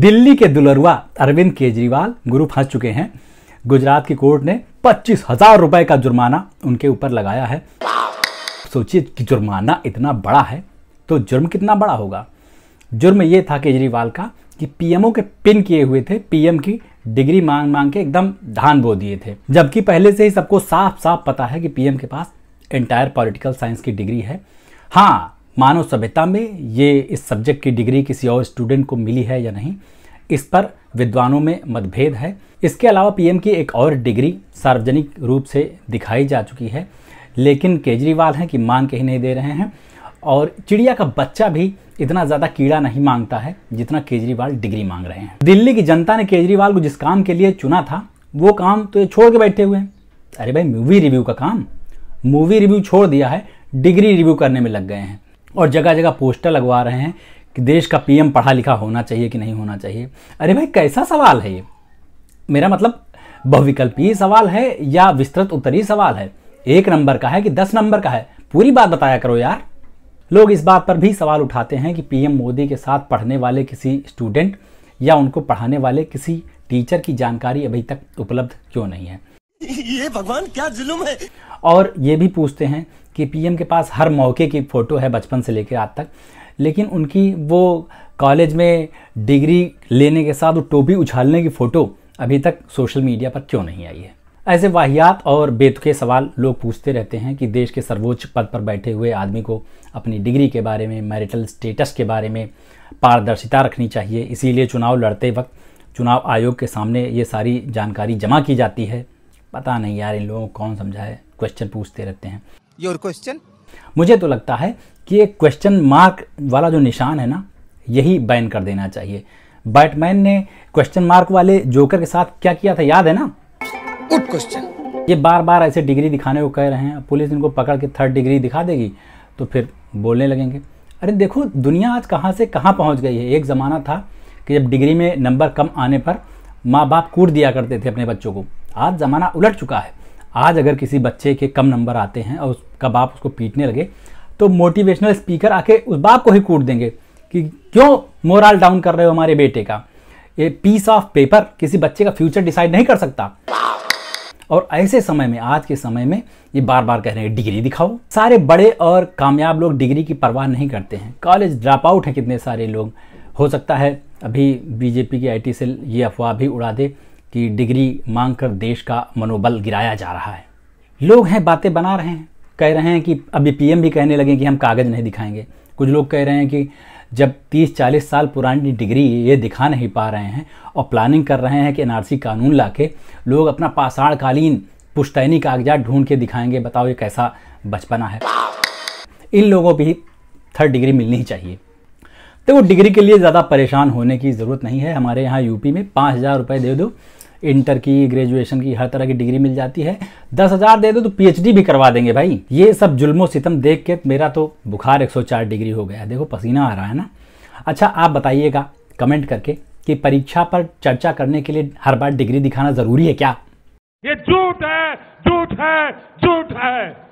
दिल्ली के दुलरुआ अरविंद केजरीवाल गुरु फंस चुके हैं गुजरात की कोर्ट ने पच्चीस हजार रुपए का जुर्माना उनके ऊपर लगाया है सोचिए कि जुर्माना इतना बड़ा है तो जुर्म कितना बड़ा होगा जुर्म ये था केजरीवाल का कि पीएमओ के पिन किए हुए थे पीएम की डिग्री मांग मांग के एकदम धान बो दिए थे जबकि पहले से ही सबको साफ साफ पता है कि पीएम के पास एंटायर पॉलिटिकल साइंस की डिग्री है हाँ मानव सभ्यता में ये इस सब्जेक्ट की डिग्री किसी और स्टूडेंट को मिली है या नहीं इस पर विद्वानों में मतभेद है इसके अलावा पीएम की एक और डिग्री सार्वजनिक रूप से दिखाई जा चुकी है लेकिन केजरीवाल हैं कि मान कहीं नहीं दे रहे हैं और चिड़िया का बच्चा भी इतना ज़्यादा कीड़ा नहीं मांगता है जितना केजरीवाल डिग्री मांग रहे हैं दिल्ली की जनता ने केजरीवाल को जिस काम के लिए चुना था वो काम तो ये छोड़ के बैठे हुए हैं अरे भाई मूवी रिव्यू का काम मूवी रिव्यू छोड़ दिया है डिग्री रिव्यू करने में लग गए हैं और जगह जगह पोस्टर लगवा रहे हैं कि देश का पीएम पढ़ा लिखा होना चाहिए कि नहीं होना चाहिए अरे भाई कैसा सवाल है ये मेरा मतलब बहुविकल्पीय सवाल है या विस्तृत उत्तरीय सवाल है एक नंबर का है कि दस नंबर का है पूरी बात बताया करो यार लोग इस बात पर भी सवाल उठाते हैं कि पीएम मोदी के साथ पढ़ने वाले किसी स्टूडेंट या उनको पढ़ाने वाले किसी टीचर की जानकारी अभी तक उपलब्ध क्यों नहीं है ये भगवान क्या जुलुम है और ये भी पूछते हैं कि पीएम के पास हर मौके की फ़ोटो है बचपन से लेकर आज तक लेकिन उनकी वो कॉलेज में डिग्री लेने के साथ वो टोपी उछालने की फ़ोटो अभी तक सोशल मीडिया पर क्यों नहीं आई है ऐसे वाहियात और बेतुके सवाल लोग पूछते रहते हैं कि देश के सर्वोच्च पद पर बैठे हुए आदमी को अपनी डिग्री के बारे में मैरिटल स्टेटस के बारे में पारदर्शिता रखनी चाहिए इसीलिए चुनाव लड़ते वक्त चुनाव आयोग के सामने ये सारी जानकारी जमा की जाती है पता नहीं यार इन लोगों को कौन समझाए क्वेश्चन पूछते रहते हैं योर क्वेश्चन मुझे तो लगता है कि एक क्वेश्चन मार्क वाला जो निशान है ना यही बैन कर देना चाहिए बैटमैन ने क्वेश्चन मार्क वाले जोकर के साथ क्या किया था याद है ना गुड क्वेश्चन ये बार बार ऐसे डिग्री दिखाने को कह रहे हैं पुलिस इनको पकड़ के थर्ड डिग्री दिखा देगी तो फिर बोलने लगेंगे अरे देखो दुनिया आज कहाँ से कहाँ पहुँच गई है एक ज़माना था कि जब डिग्री में नंबर कम आने पर माँ बाप कूट दिया करते थे अपने बच्चों को आज ज़माना उलट चुका है आज अगर किसी बच्चे के कम नंबर आते हैं और उसका बाप उसको पीटने लगे तो मोटिवेशनल स्पीकर आके उस बाप को ही कूट देंगे कि क्यों मोरल डाउन कर रहे हो हमारे बेटे का ये पीस ऑफ पेपर किसी बच्चे का फ्यूचर डिसाइड नहीं कर सकता और ऐसे समय में आज के समय में ये बार बार कह रहे हैं डिग्री दिखाओ सारे बड़े और कामयाब लोग डिग्री की परवाह नहीं करते हैं कॉलेज ड्रॉप आउट है कितने सारे लोग हो सकता है अभी बीजेपी की आईटी सेल ये अफवाह भी उड़ा दे की डिग्री मांगकर देश का मनोबल गिराया जा रहा है लोग हैं बातें बना रहे हैं कह रहे हैं कि अभी पीएम भी कहने लगे कि हम कागज़ नहीं दिखाएंगे कुछ लोग कह रहे हैं कि जब 30-40 साल पुरानी डिग्री ये दिखा नहीं पा रहे हैं और प्लानिंग कर रहे हैं कि एनआरसी कानून ला के लोग अपना पाषाणकालीन पुश्तैनी कागजात ढूंढ के दिखाएंगे बताओ ये कैसा बचपना है इन लोगों भी थर्ड डिग्री मिलनी ही चाहिए तो वो डिग्री के लिए ज़्यादा परेशान होने की ज़रूरत नहीं है हमारे यहाँ यूपी में पाँच हज़ार रुपये दे दो इंटर की ग्रेजुएशन की हर तरह की डिग्री मिल जाती है दस हज़ार दे दो तो पीएचडी भी करवा देंगे भाई ये सब जुल्मो सितम देख के मेरा तो बुखार 104 डिग्री हो गया देखो पसीना आ रहा है ना अच्छा आप बताइएगा कमेंट करके कि परीक्षा पर चर्चा करने के लिए हर बार डिग्री दिखाना ज़रूरी है क्या ये झूठ है झूठ है झूठ है